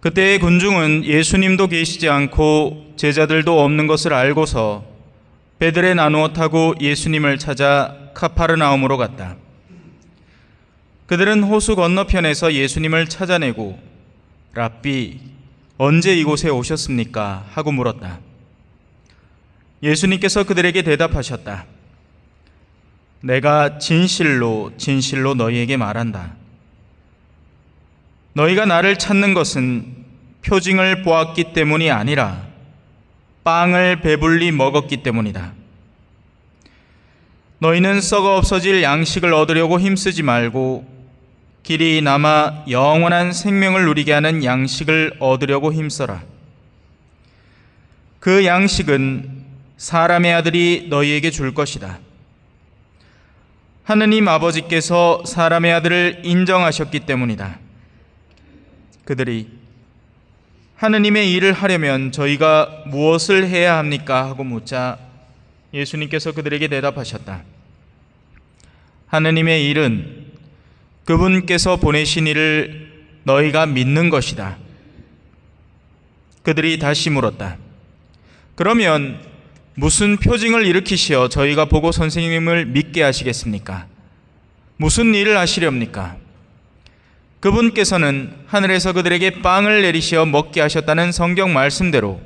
그때의 군중은 예수님도 계시지 않고 제자들도 없는 것을 알고서 배들에 나누어 타고 예수님을 찾아 카파르나움으로 갔다. 그들은 호수 건너편에서 예수님을 찾아내고 랍비 언제 이곳에 오셨습니까? 하고 물었다. 예수님께서 그들에게 대답하셨다. 내가 진실로 진실로 너희에게 말한다. 너희가 나를 찾는 것은 표징을 보았기 때문이 아니라 빵을 배불리 먹었기 때문이다. 너희는 썩어 없어질 양식을 얻으려고 힘쓰지 말고 길이 남아 영원한 생명을 누리게 하는 양식을 얻으려고 힘써라. 그 양식은 사람의 아들이 너희에게 줄 것이다. 하느님 아버지께서 사람의 아들을 인정하셨기 때문이다. 그들이 하느님의 일을 하려면 저희가 무엇을 해야 합니까? 하고 묻자 예수님께서 그들에게 대답하셨다. 하느님의 일은 그분께서 보내신 일을 너희가 믿는 것이다. 그들이 다시 물었다. 그러면 무슨 표징을 일으키시어 저희가 보고 선생님을 믿게 하시겠습니까? 무슨 일을 하시렵니까? 그분께서는 하늘에서 그들에게 빵을 내리시어 먹게 하셨다는 성경 말씀대로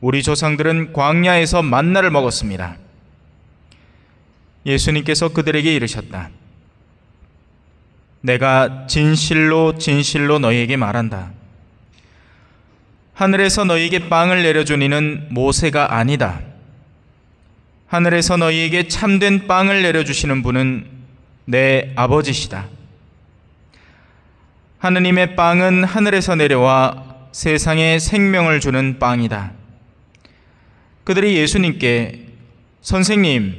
우리 조상들은 광야에서 만나를 먹었습니다. 예수님께서 그들에게 이르셨다. 내가 진실로 진실로 너희에게 말한다. 하늘에서 너희에게 빵을 내려준 이는 모세가 아니다. 하늘에서 너희에게 참된 빵을 내려주시는 분은 내 아버지시다. 하느님의 빵은 하늘에서 내려와 세상에 생명을 주는 빵이다. 그들이 예수님께 선생님,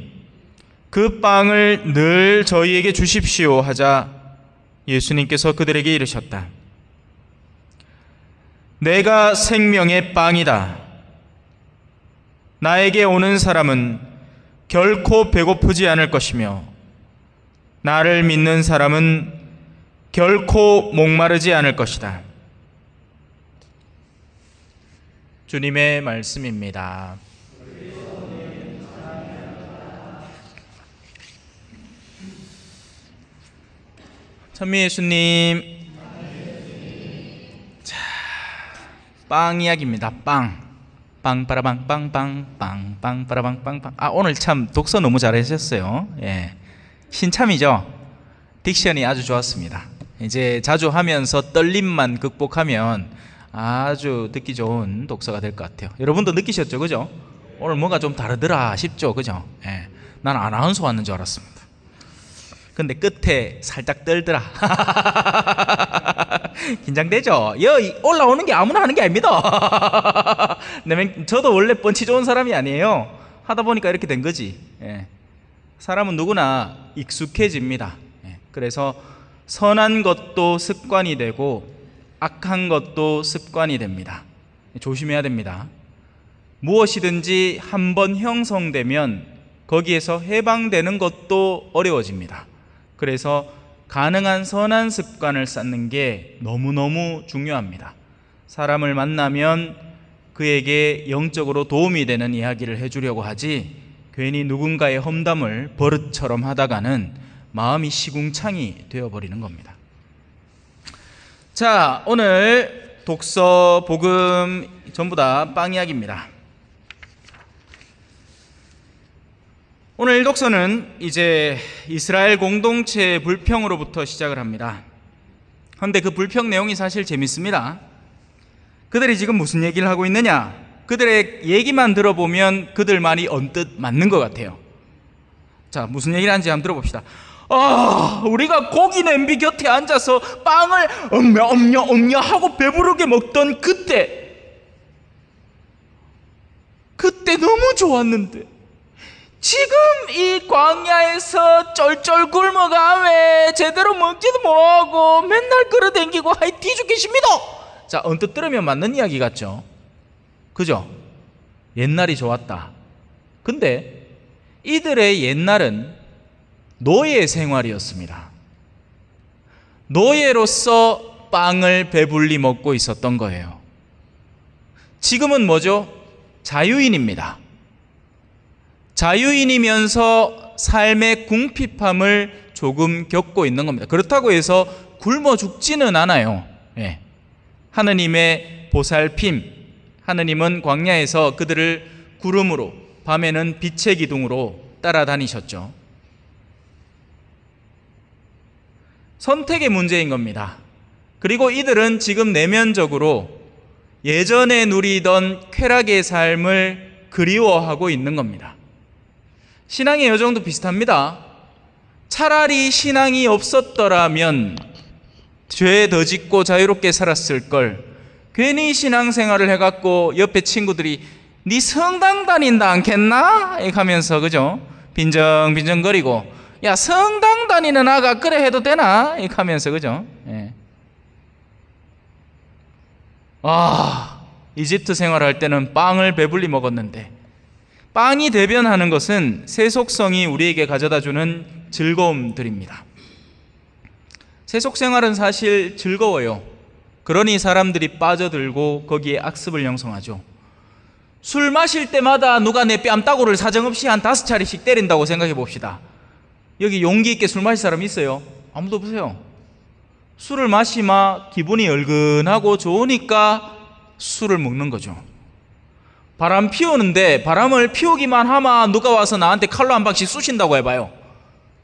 그 빵을 늘 저희에게 주십시오 하자 예수님께서 그들에게 이르셨다. 내가 생명의 빵이다. 나에게 오는 사람은 결코 배고프지 않을 것이며 나를 믿는 사람은 결코 목마르지 않을 것이다. 주님의 말씀입니다. 천미 예수님. 자, 빵 이야기입니다. 빵. 빵빠라빵 빵빵 빵 빵빠라빵 빵빵 아 오늘 참 독서 너무 잘하셨어요 예 신참이죠 딕션이 아주 좋았습니다 이제 자주 하면서 떨림만 극복하면 아주 듣기 좋은 독서가 될 것 같아요. 여러분도 느끼셨죠? 그죠? 오늘 뭔가 좀 다르더라 싶죠? 그죠? 예. 난 아나운서 왔는 줄 알았습니다. 근데 끝에 살짝 떨더라. 긴장되죠? 여, 올라오는 게 아무나 하는 게 아닙니다. 네, 저도 원래 뻔치 좋은 사람이 아니에요. 하다 보니까 이렇게 된 거지. 예. 사람은 누구나 익숙해집니다. 예. 그래서 선한 것도 습관이 되고 악한 것도 습관이 됩니다. 조심해야 됩니다. 무엇이든지 한 번 형성되면 거기에서 해방되는 것도 어려워집니다. 그래서 가능한 선한 습관을 쌓는 게 너무너무 중요합니다. 사람을 만나면 그에게 영적으로 도움이 되는 이야기를 해주려고 하지 괜히 누군가의 험담을 버릇처럼 하다가는 마음이 시궁창이 되어버리는 겁니다. 자, 오늘 독서, 복음 전부 다빵 이야기입니다. 오늘 독서는 이제 이스라엘 공동체의 불평으로부터 시작을 합니다. 그런데 그 불평 내용이 사실 재밌습니다. 그들이 지금 무슨 얘기를 하고 있느냐? 그들의 얘기만 들어보면 그들 말이 언뜻 맞는 것 같아요. 자, 무슨 얘기를 하는지 한번 들어봅시다. 아, 우리가 고기 냄비 곁에 앉아서 빵을 엄냐 엄냐 엄냐 하고 배부르게 먹던 그때 그때 너무 좋았는데 지금 이 광야에서 쩔쩔 굶어가왜 제대로 먹지도 못하고 맨날 끌어당기고 하이 뒤죽겠습니다 자 언뜻 들으면 맞는 이야기 같죠 그죠? 옛날이 좋았다 근데 이들의 옛날은 노예 생활이었습니다. 노예로서 빵을 배불리 먹고 있었던 거예요. 지금은 뭐죠? 자유인입니다. 자유인이면서 삶의 궁핍함을 조금 겪고 있는 겁니다. 그렇다고 해서 굶어 죽지는 않아요. 예. 하느님의 보살핌, 하느님은 광야에서 그들을 구름으로, 밤에는 빛의 기둥으로 따라다니셨죠. 선택의 문제인 겁니다. 그리고 이들은 지금 내면적으로 예전에 누리던 쾌락의 삶을 그리워하고 있는 겁니다. 신앙의 여정도 비슷합니다. 차라리 신앙이 없었더라면 죄 더 짓고 자유롭게 살았을 걸 괜히 신앙생활을 해갖고 옆에 친구들이 네 성당 다닌다 않겠나? 하면서 그죠? 빈정빈정거리고 야 성당 다니는 아가 그래 해도 되나? 이렇게 하면서 그죠? 예. 아 이집트 생활할 때는 빵을 배불리 먹었는데 빵이 대변하는 것은 세속성이 우리에게 가져다주는 즐거움들입니다. 세속 생활은 사실 즐거워요. 그러니 사람들이 빠져들고 거기에 악습을 형성하죠. 술 마실 때마다 누가 내 뺨따구를 사정없이 한 다섯 차례씩 때린다고 생각해 봅시다. 여기 용기 있게 술 마실 사람 있어요? 아무도 없어요. 술을 마시마 기분이 얼근하고 좋으니까 술을 먹는 거죠. 바람 피우는데 바람을 피우기만 하마 누가 와서 나한테 칼로 한 방씩 쑤신다고 해봐요.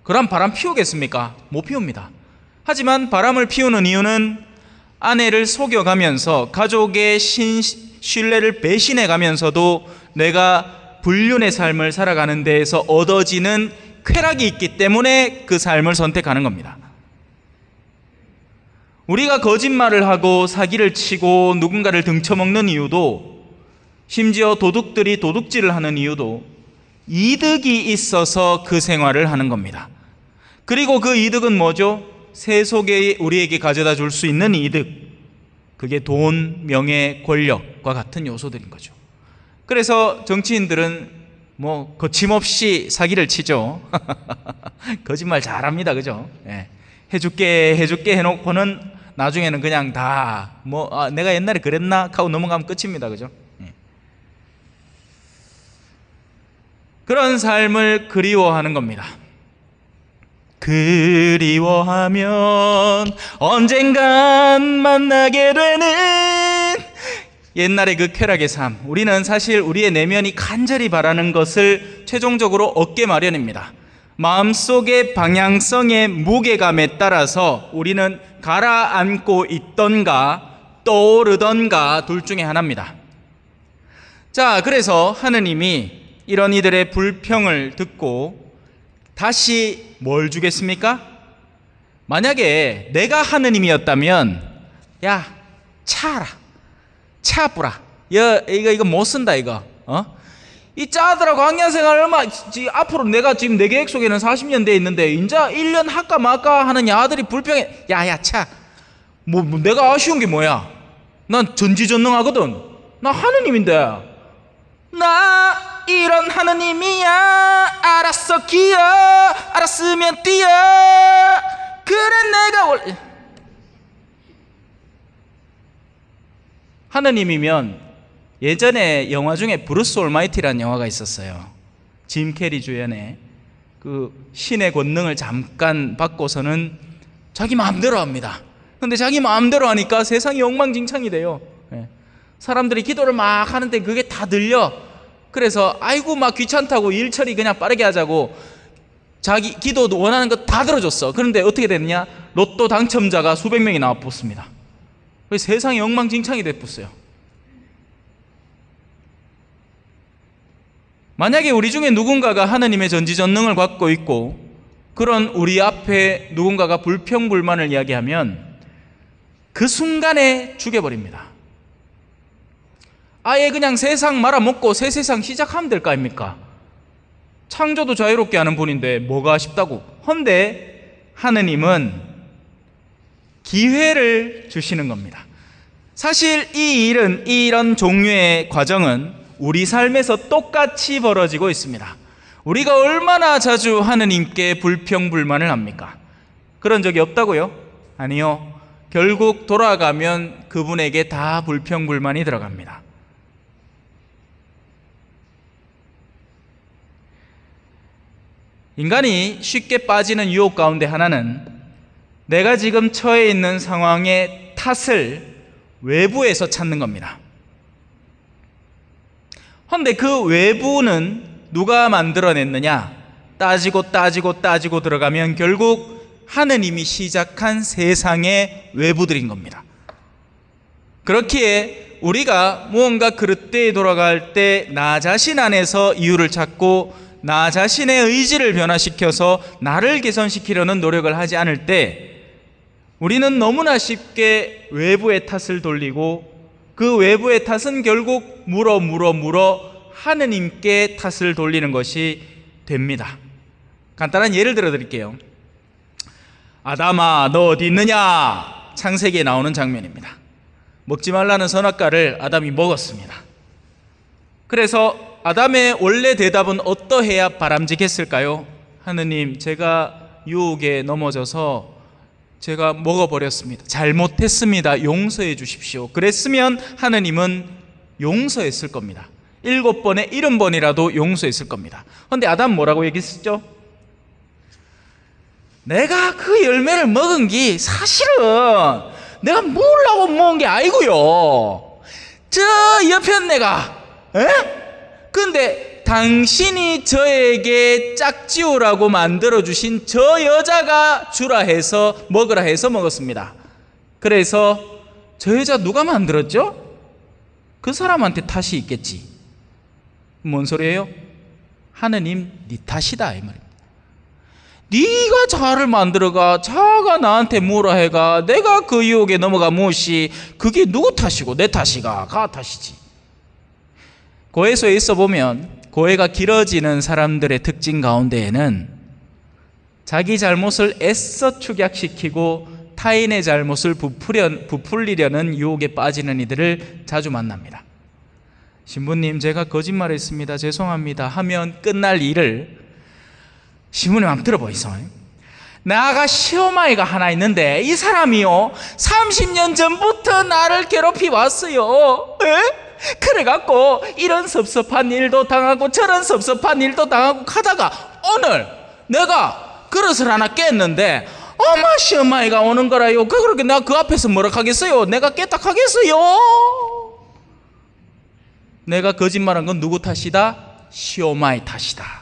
그럼 바람 피우겠습니까? 못 피웁니다. 하지만 바람을 피우는 이유는 아내를 속여가면서 가족의 신, 신뢰를 배신해가면서도 내가 불륜의 삶을 살아가는 데에서 얻어지는 쾌락이 있기 때문에 그 삶을 선택하는 겁니다. 우리가 거짓말을 하고 사기를 치고 누군가를 등쳐먹는 이유도 심지어 도둑들이 도둑질을 하는 이유도 이득이 있어서 그 생활을 하는 겁니다. 그리고 그 이득은 뭐죠? 세속에 우리에게 가져다 줄 수 있는 이득. 그게 돈, 명예, 권력과 같은 요소들인 거죠. 그래서 정치인들은 뭐 거침없이 사기를 치죠. 거짓말 잘합니다, 그죠? 예. 해줄게, 해줄게 해놓고는 나중에는 그냥 다뭐 아, 내가 옛날에 그랬나 하고 넘어가면 끝입니다, 그죠? 예. 그런 삶을 그리워하는 겁니다. 그리워하면 언젠간 만나게 되는 옛날의 그 쾌락의 삶, 우리는 사실 우리의 내면이 간절히 바라는 것을 최종적으로 얻게 마련입니다. 마음속의 방향성의 무게감에 따라서 우리는 가라앉고 있던가 떠오르던가 둘 중에 하나입니다. 자, 그래서 하느님이 이런 이들의 불평을 듣고 다시 뭘 주겠습니까? 만약에 내가 하느님이었다면, 야, 차라. 차뿌라. 야, 이거, 이거 못 쓴다, 이거. 어? 이 짜더라 광야생활 얼마, 지, 앞으로 내가 지금 내 계획 속에는 4 0년돼 있는데, 인자 1년 할까 말까 하는 야들이 불평해. 야, 야, 차. 뭐, 뭐 내가 아쉬운 게 뭐야? 난 전지전능하거든. 나 하느님인데. 나 이런 하느님이야. 알았어, 기어. 알았으면 뛰어. 그래, 내가 원래. 하느님이면 예전에 영화 중에 브루스 올마이티라는 영화가 있었어요. 짐 캐리 주연의 그 신의 권능을 잠깐 받고서는 자기 마음대로 합니다. 근데 자기 마음대로 하니까 세상이 엉망진창이 돼요. 예. 사람들이 기도를 막 하는데 그게 다 들려. 그래서 아이고 막 귀찮다고 일 처리 그냥 빠르게 하자고 자기 기도 도 원하는 거 다 들어줬어. 그런데 어떻게 됐냐? 로또 당첨자가 수백 명이 나와 붙습니다. 세상이 엉망진창이 됐었어요. 만약에 우리 중에 누군가가 하나님의 전지전능을 갖고 있고 그런 우리 앞에 누군가가 불평불만을 이야기하면 그 순간에 죽여버립니다. 아예 그냥 세상 말아먹고 새 세상 시작하면 될거 아닙니까? 창조도 자유롭게 하는 분인데 뭐가 아 쉽다고. 헌데 하느님은 기회를 주시는 겁니다. 사실 이 일은 이런 종류의 과정은 우리 삶에서 똑같이 벌어지고 있습니다. 우리가 얼마나 자주 하느님께 불평불만을 합니까? 그런 적이 없다고요? 아니요. 결국 돌아가면 그분에게 다 불평불만이 들어갑니다. 인간이 쉽게 빠지는 유혹 가운데 하나는 내가 지금 처해 있는 상황의 탓을 외부에서 찾는 겁니다. 그데그 외부는 누가 만들어냈느냐? 따지고 따지고 따지고 들어가면 결국 하느님이 시작한 세상의 외부들인 겁니다. 그렇기에 우리가 무언가 그릇대에 돌아갈 때 나 자신 안에서 이유를 찾고 나 자신의 의지를 변화시켜서 나를 개선시키려는 노력을 하지 않을 때 우리는 너무나 쉽게 외부의 탓을 돌리고 그 외부의 탓은 결국 물어 물어 물어 하느님께 탓을 돌리는 것이 됩니다. 간단한 예를 들어 드릴게요. 아담아, 너 어디 있느냐? 창세기에 나오는 장면입니다. 먹지 말라는 선악과를 아담이 먹었습니다. 그래서 아담의 원래 대답은 어떠해야 바람직했을까요? 하느님, 제가 유혹에 넘어져서 제가 먹어버렸습니다. 잘못했습니다. 용서해 주십시오. 그랬으면 하느님은 용서했을 겁니다. 일곱 번에 일흔 번이라도 용서했을 겁니다. 그런데 아담 뭐라고 얘기했죠? 내가 그 열매를 먹은 게 사실은 내가 먹라고 먹은 게 아니고요. 저 옆에 내가, 에? 근데 당신이 저에게 짝지우라고 만들어주신 저 여자가 주라 해서 먹으라 해서 먹었습니다. 그래서 저 여자 누가 만들었죠? 그 사람한테 탓이 있겠지. 뭔 소리예요? 하느님 네 탓이다 이 말입니다. 네가 자를 만들어가 자가 나한테 뭐라 해가 내가 그 유혹에 넘어가 무엇이 그게 누구 탓이고 내 탓이가 가 탓이지. 고해서에 있어 보면 고해가 길어지는 사람들의 특징 가운데에는 자기 잘못을 애써 축약시키고 타인의 잘못을 부풀려, 부풀리려는 유혹에 빠지는 이들을 자주 만납니다. 신부님, 제가 거짓말했습니다. 죄송합니다. 하면 끝날 일을 신부님 한번 들어보이소. 나가 시어마이가 하나 있는데 이 사람이요 30년 전부터 나를 괴롭히 왔어요. 에? 그래갖고 이런 섭섭한 일도 당하고 저런 섭섭한 일도 당하고 하다가 오늘 내가 그릇을 하나 깼는데 어마시어마이가 오는 거라요. 그 그렇게 내가 그 앞에서 뭐라 하겠어요? 내가 깼다 하겠어요? 내가 거짓말한 건 누구 탓이다? 시어마이 탓이다.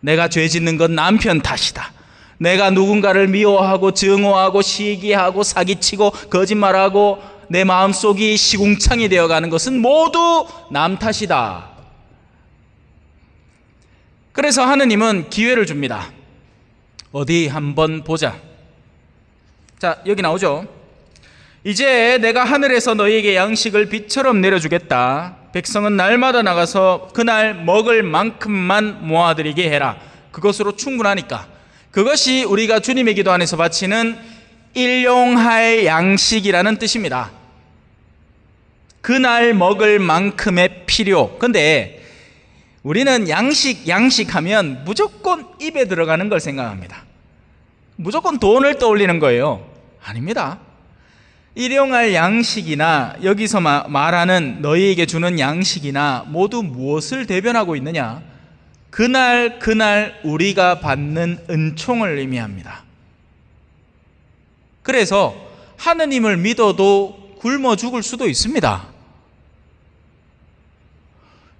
내가 죄 짓는 건 남편 탓이다. 내가 누군가를 미워하고 증오하고 시기하고 사기치고 거짓말하고 내 마음속이 시궁창이 되어가는 것은 모두 남 탓이다. 그래서 하느님은 기회를 줍니다. 어디 한번 보자. 자, 여기 나오죠. 이제 내가 하늘에서 너희에게 양식을 빛처럼 내려주겠다. 백성은 날마다 나가서 그날 먹을 만큼만 모아드리게 해라. 그것으로 충분하니까. 그것이 우리가 주님의 기도 안에서 바치는 일용할 양식이라는 뜻입니다. 그날 먹을 만큼의 필요. 근데 우리는 양식, 양식 하면 무조건 입에 들어가는 걸 생각합니다. 무조건 돈을 떠올리는 거예요. 아닙니다. 일용할 양식이나 여기서 말하는 너희에게 주는 양식이나 모두 무엇을 대변하고 있느냐? 그날, 그날 우리가 받는 은총을 의미합니다. 그래서 하느님을 믿어도 굶어 죽을 수도 있습니다.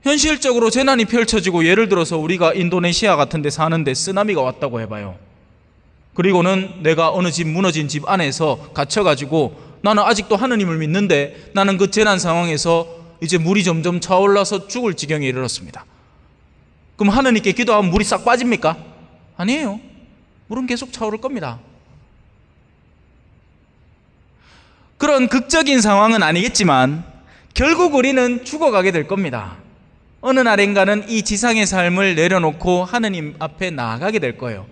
현실적으로 재난이 펼쳐지고 예를 들어서 우리가 인도네시아 같은 데 사는데 쓰나미가 왔다고 해봐요. 그리고는 내가 어느 집 무너진 집 안에서 갇혀가지고 나는 아직도 하느님을 믿는데 나는 그 재난 상황에서 이제 물이 점점 차올라서 죽을 지경에 이르렀습니다. 그럼 하느님께 기도하면 물이 싹 빠집니까? 아니에요. 물은 계속 차오를 겁니다. 그런 극적인 상황은 아니겠지만 결국 우리는 죽어가게 될 겁니다. 어느 날인가는 이 지상의 삶을 내려놓고 하느님 앞에 나아가게 될 거예요.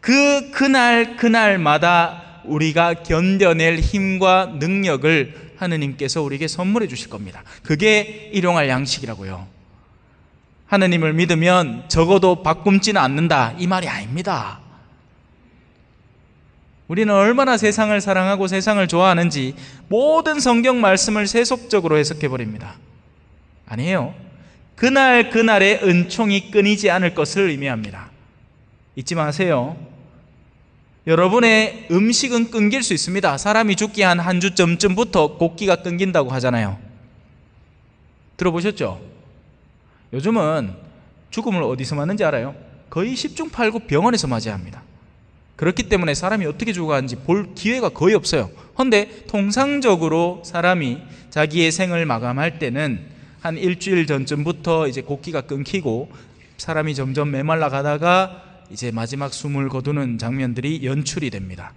그 그날 그날마다 우리가 견뎌낼 힘과 능력을 하느님께서 우리에게 선물해 주실 겁니다. 그게 일용할 양식이라고요. 하느님을 믿으면 적어도 바꿈지는 않는다. 이 말이 아닙니다. 우리는 얼마나 세상을 사랑하고 세상을 좋아하는지 모든 성경 말씀을 세속적으로 해석해 버립니다. 아니에요. 그날 그날의 은총이 끊이지 않을 것을 의미합니다. 잊지 마세요. 여러분의 음식은 끊길 수 있습니다. 사람이 죽기 한 한 주쯤부터 쯤 곡기가 끊긴다고 하잖아요. 들어보셨죠? 요즘은 죽음을 어디서 맞는지 알아요? 거의 10중 8구 병원에서 맞이합니다. 그렇기 때문에 사람이 어떻게 죽어가는지 볼 기회가 거의 없어요. 헌데 통상적으로 사람이 자기의 생을 마감할 때는 한 일주일 전쯤부터 이제 곡기가 끊기고 사람이 점점 메말라 가다가 이제 마지막 숨을 거두는 장면들이 연출이 됩니다.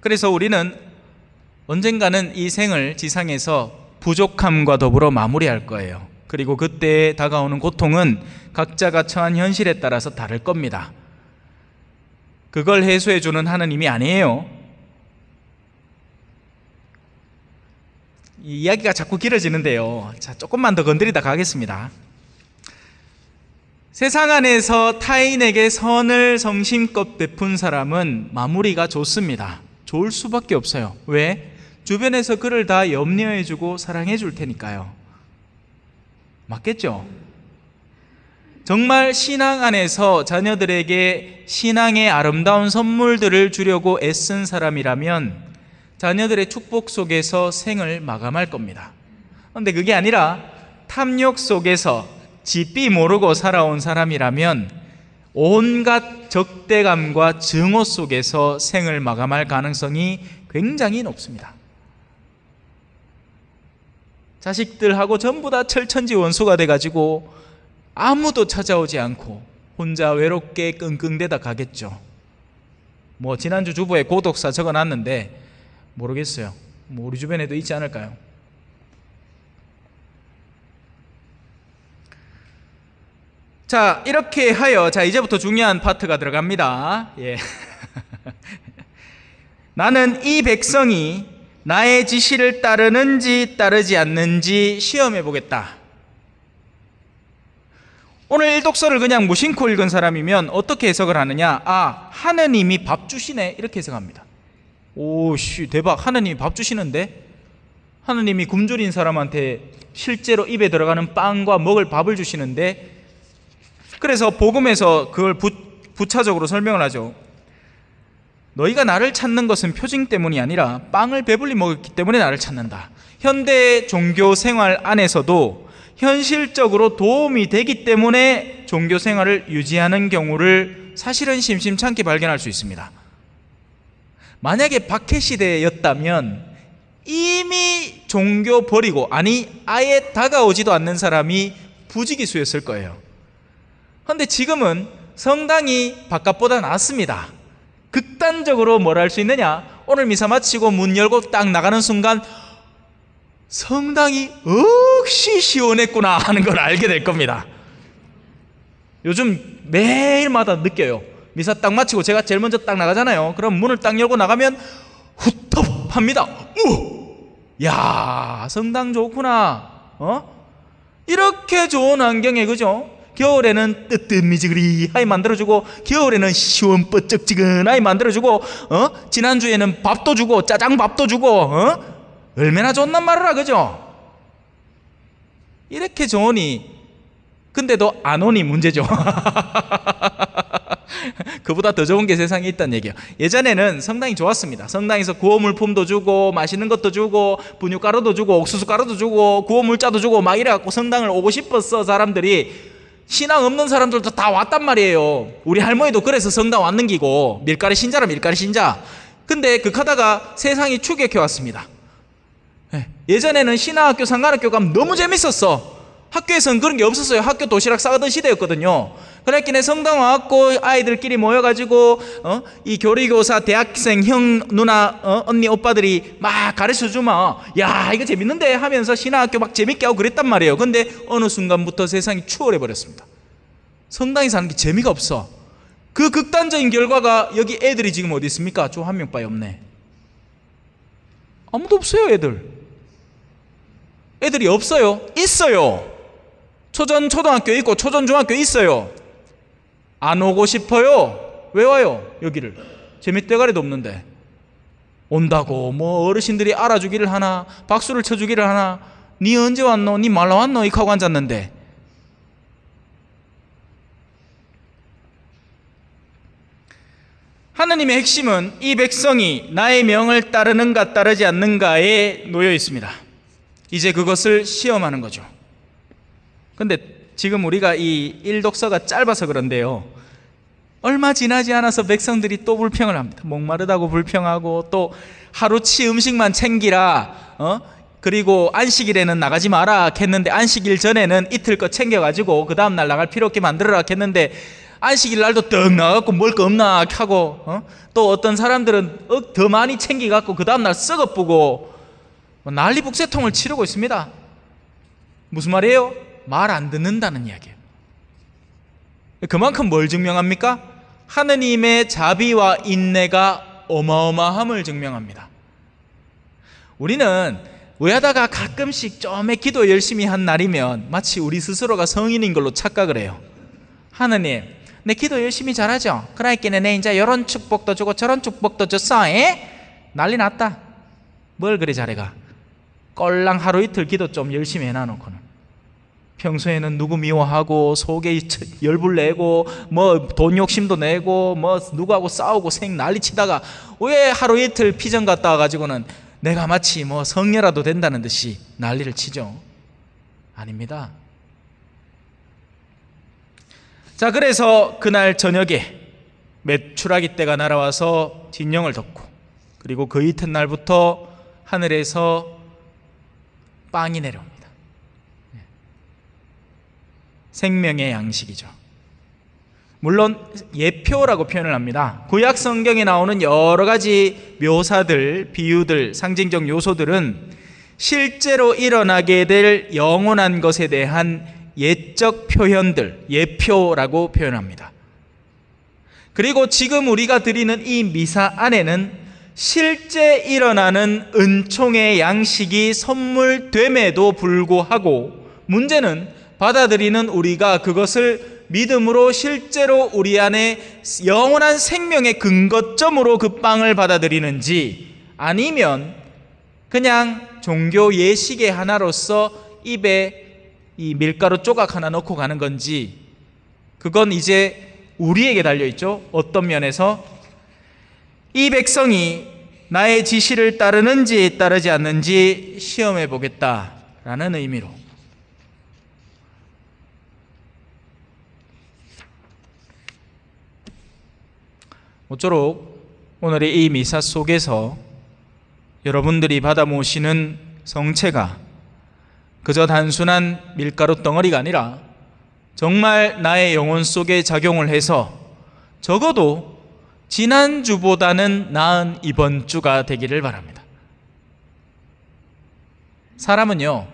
그래서 우리는 언젠가는 이 생을 지상에서 부족함과 더불어 마무리할 거예요. 그리고 그때 다가오는 고통은 각자가 처한 현실에 따라서 다를 겁니다. 그걸 해소해 주는 하느님이 아니에요. 이 이야기가 자꾸 길어지는데요. 자, 조금만 더 건드리다 가겠습니다. 세상 안에서 타인에게 선을 성심껏 베푼 사람은 마무리가 좋습니다. 좋을 수밖에 없어요. 왜? 주변에서 그를 다 염려해주고 사랑해줄 테니까요. 맞겠죠? 정말 신앙 안에서 자녀들에게 신앙의 아름다운 선물들을 주려고 애쓴 사람이라면 자녀들의 축복 속에서 생을 마감할 겁니다. 그런데 그게 아니라 탐욕 속에서 지삐 모르고 살아온 사람이라면 온갖 적대감과 증오 속에서 생을 마감할 가능성이 굉장히 높습니다. 자식들하고 전부 다 철천지 원수가 돼가지고 아무도 찾아오지 않고 혼자 외롭게 끙끙대다 가겠죠. 뭐 지난주 주부에 고독사 적어놨는데 모르겠어요. 뭐 우리 주변에도 있지 않을까요? 자 이렇게 하여 자 이제부터 중요한 파트가 들어갑니다. 예. 나는 이 백성이 나의 지시를 따르는지 따르지 않는지 시험해 보겠다. 오늘 일독서를 그냥 무심코 읽은 사람이면 어떻게 해석을 하느냐? 아, 하느님이 밥 주시네. 이렇게 해석합니다. 오씨, 대박. 하느님이 밥 주시는데? 하느님이 굶주린 사람한테 실제로 입에 들어가는 빵과 먹을 밥을 주시는데? 그래서 복음에서 그걸 부, 부차적으로 설명을 하죠. 너희가 나를 찾는 것은 표징 때문이 아니라 빵을 배불리 먹었기 때문에 나를 찾는다. 현대 종교 생활 안에서도 현실적으로 도움이 되기 때문에 종교 생활을 유지하는 경우를 사실은 심심찮게 발견할 수 있습니다. 만약에 박해 시대였다면 이미 종교 버리고 아니 아예 다가오지도 않는 사람이 부지기수였을 거예요. 그런데 지금은 성당이 바깥보다 낫습니다. 극단적으로 뭘 할 수 있느냐? 오늘 미사 마치고 문 열고 딱 나가는 순간 성당이 억시 시원했구나 하는 걸 알게 될 겁니다. 요즘 매일마다 느껴요. 미사 딱 마치고 제가 제일 먼저 딱 나가잖아요. 그럼 문을 딱 열고 나가면 후텁합니다. 우! 야, 성당 좋구나. 어? 이렇게 좋은 환경에 그죠? 겨울에는 뜨뜻미지그리하이 만들어주고 겨울에는 시원뻣쩍지근하이 만들어주고 어? 지난주에는 밥도 주고 짜장밥도 주고 어? 얼마나 좋나 말이라 그죠? 이렇게 좋으니 근데도 안 오니 문제죠 그보다 더 좋은 게 세상에 있다는 얘기예요 예전에는 성당이 좋았습니다 성당에서 구워 물품도 주고 맛있는 것도 주고 분유가루도 주고 옥수수가루도 주고 구워 물자도 주고 막 이래갖고 성당을 오고 싶었어 사람들이 신앙 없는 사람들도 다 왔단 말이에요. 우리 할머니도 그래서 성당 왔는기고 밀가루 신자라 밀가루 신자. 근데 극하다가 세상이 추격해 왔습니다. 예, 예전에는 신학교 상관학교 가면 너무 재밌었어. 학교에서는 그런 게 없었어요. 학교 도시락 싸던 시대였거든요. 그랬기에 성당 와갖고 아이들끼리 모여가지고 어? 이 교리교사 대학생 형 누나 어? 언니 오빠들이 막 가르쳐 주마. 야 이거 재밌는데 하면서 신학교 막 재밌게 하고 그랬단 말이에요. 근데 어느 순간부터 세상이 추월해 버렸습니다. 성당에 사는 게 재미가 없어. 그 극단적인 결과가 여기 애들이 지금 어디 있습니까? 저 한 명밖에 없네. 아무도 없어요, 애들. 애들이 없어요. 있어요. 초전 초등학교 있고 초전 중학교 있어요. 안 오고 싶어요. 왜 와요? 여기를. 재미대가리도 없는데. 온다고 뭐 어르신들이 알아주기를 하나 박수를 쳐주기를 하나 니 언제 왔노? 니 말라 왔노? 이 하고 앉았는데 하느님의 핵심은 이 백성이 나의 명을 따르는가 따르지 않는가에 놓여 있습니다. 이제 그것을 시험하는 거죠. 근데 지금 우리가 이 일독서가 짧아서 그런데요. 얼마 지나지 않아서 백성들이 또 불평을 합니다. 목마르다고 불평하고 또 하루치 음식만 챙기라. 어? 그리고 안식일에는 나가지 마라 했는데 안식일 전에는 이틀 거 챙겨가지고 그 다음날 나갈 필요 없게 만들어라 했는데 안식일 날도 떡 나가고 뭘을거 없나 하고 어? 또 어떤 사람들은 더 많이 챙기갖고 그 다음날 썩어쁘고 뭐 난리 북새통을 치르고 있습니다 무슨 말이에요? 말안 듣는다는 이야기예요. 그만큼 뭘 증명합니까? 하느님의 자비와 인내가 어마어마함을 증명합니다. 우리는 의하다가 가끔씩 좀의 기도 열심히 한 날이면 마치 우리 스스로가 성인인 걸로 착각을 해요. 하느님, 내 기도 열심히 잘하죠? 그러니까 내 이제 이런 축복도 주고 저런 축복도 줬어. 에? 난리 났다. 뭘 그리 잘해가. 꼴랑 하루 이틀 기도 좀 열심히 해놔놓고는. 평소에는 누구 미워하고 속에 열불 내고 뭐 돈 욕심도 내고 뭐 누구하고 싸우고 생 난리 치다가 왜 하루 이틀 피전 갔다 와가지고는 내가 마치 뭐 성녀라도 된다는 듯이 난리를 치죠. 아닙니다. 자, 그래서 그날 저녁에 메추라기 때가 날아와서 진영을 덮고 그리고 그 이튿날부터 하늘에서 빵이 내려옵니다. 생명의 양식이죠. 물론 예표라고 표현을 합니다. 구약 성경에 나오는 여러 가지 묘사들, 비유들, 상징적 요소들은 실제로 일어나게 될 영원한 것에 대한 예적 표현들, 예표라고 표현합니다. 그리고 지금 우리가 드리는 이 미사 안에는 실제 일어나는 은총의 양식이 선물됨에도 불구하고 문제는 받아들이는 우리가 그것을 믿음으로 실제로 우리 안에 영원한 생명의 근거점으로 그 빵을 받아들이는지 아니면 그냥 종교 예식의 하나로서 입에 이 밀가루 조각 하나 넣고 가는 건지 그건 이제 우리에게 달려있죠. 어떤 면에서 이 백성이 나의 지시를 따르는지 따르지 않는지 시험해 보겠다라는 의미로. 모쪼록 오늘의 이 미사 속에서 여러분들이 받아 모시는 성체가 그저 단순한 밀가루 덩어리가 아니라 정말 나의 영혼 속에 작용을 해서 적어도 지난주보다는 나은 이번 주가 되기를 바랍니다. 사람은요,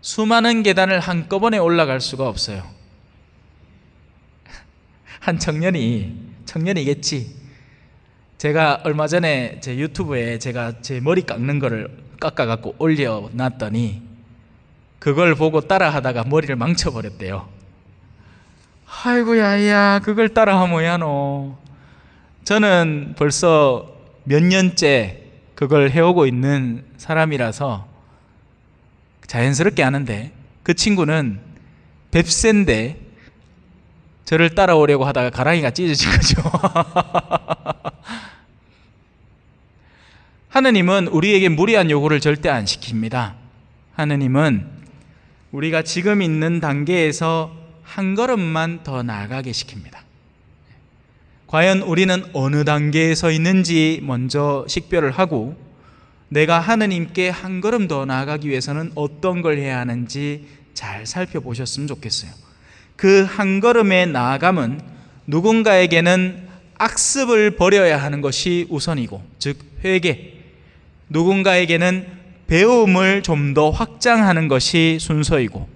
수많은 계단을 한꺼번에 올라갈 수가 없어요. 한 청년이, 청년이겠지. 제가 얼마 전에 제 유튜브에 제가 제 머리 깎는 거를 깎아갖고 올려놨더니 그걸 보고 따라하다가 머리를 망쳐버렸대요. 아이고야, 야, 그걸 따라하모야, 노 저는 벌써 몇 년째 그걸 해오고 있는 사람이라서 자연스럽게 아는데그 친구는 뱁센데 저를 따라오려고 하다가 가랑이가 찢어진 거죠. 하느님은 우리에게 무리한 요구를 절대 안 시킵니다. 하느님은 우리가 지금 있는 단계에서 한 걸음만 더 나아가게 시킵니다. 과연 우리는 어느 단계에 서 있는지 먼저 식별을 하고 내가 하느님께 한 걸음 더 나아가기 위해서는 어떤 걸 해야 하는지 잘 살펴보셨으면 좋겠어요. 그 한 걸음의 나아감은 누군가에게는 악습을 버려야 하는 것이 우선이고, 즉, 회개, 누군가에게는 배움을 좀 더 확장하는 것이 순서이고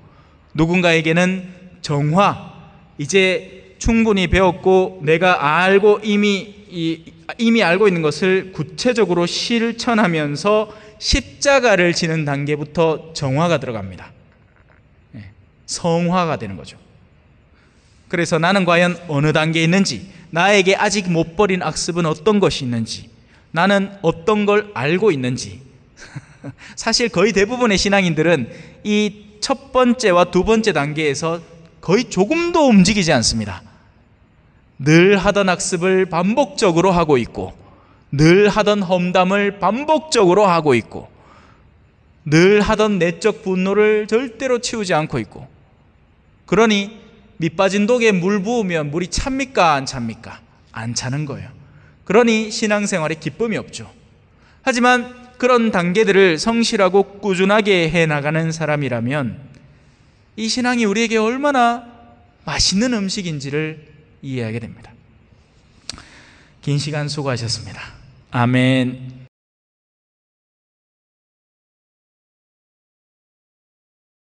누군가에게는 정화 이제 충분히 배웠고 내가 알고 이미 이, 미 알고 있는 것을 구체적으로 실천하면서 십자가를 지는 단계부터 정화가 들어갑니다. 예, 성화가 되는 거죠. 그래서 나는 과연 어느 단계에 있는지, 나에게 아직 못 버린 악습은 어떤 것이 있는지, 나는 어떤 걸 알고 있는지. 사실 거의 대부분의 신앙인들은 이 첫 번째와 두 번째 단계에서 거의 조금도 움직이지 않습니다. 늘 하던 학습을 반복적으로 하고 있고, 늘 하던 험담을 반복적으로 하고 있고, 늘 하던 내적 분노를 절대로 치우지 않고 있고, 그러니 밑빠진 독에 물 부으면 물이 찹니까 안 찹니까? 안 차는 거예요. 그러니 신앙생활에 기쁨이 없죠. 하지만 그런 단계들을 성실하고 꾸준하게 해 나가는 사람이라면 이 신앙이 우리에게 얼마나 맛있는 음식인지를 이해하게 됩니다. 긴 시간 수고하셨습니다. 아멘.